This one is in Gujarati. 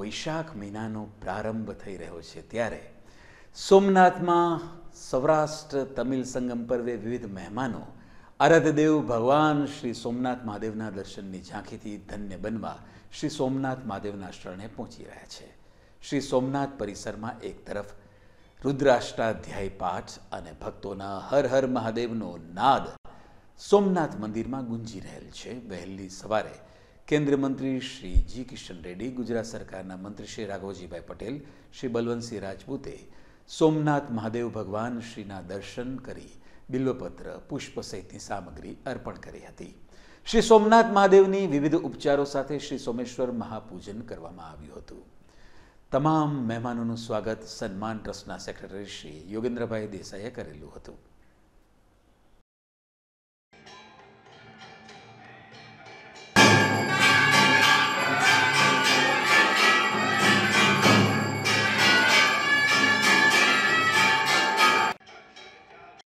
વૈશાખ મહિનાનો પ્રારંભ થઈ રહ્યો છે ત્યારે સોમનાથમાં સૌરાષ્ટ્ર તમિલ સંગમ પર્વે વિવિધ મહેમાનો આરાધદેવ ભગવાન શ્રી સોમનાથ મહાદેવના દર્શનની ઝાંખીથી ધન્ય બનવા શ્રી સોમનાથ મહાદેવના શરણે પહોંચી રહ્યા છે શ્રી સોમનાથ પરિસરમાં એક તરફ રુદ્રાષ્ટાધ્યાય પાઠ અને ભક્તોના હર હર મહાદેવનો નાદ સોમનાથ મંદિરમાં ગુંજી રહેલ છે વહેલી સવારે કેન્દ્રીય મંત્રી શ્રી જી કિશન રેડ્ડી ગુજરાત સરકારના મંત્રી શ્રી રાઘવજીભાઈ પટેલ શ્રી બલવંતસિંહ રાજપૂતે સોમનાથ મહાદેવ ભગવાન શ્રીના દર્શન કરી બિલ્વપત્ર પુષ્પ સહિતની સામગ્રી અર્પણ કરી હતી શ્રી સોમનાથ મહાદેવની વિવિધ ઉપચારો સાથે શ્રી સોમેશ્વર મહાપૂજન કરવામાં આવ્યું હતું તમામ મહેમાનોનું સ્વાગત સન્માન ટ્રસ્ટના સેક્રેટરી શ્રી યોગેન્દ્રભાઈ દેસાઈએ કરેલું હતું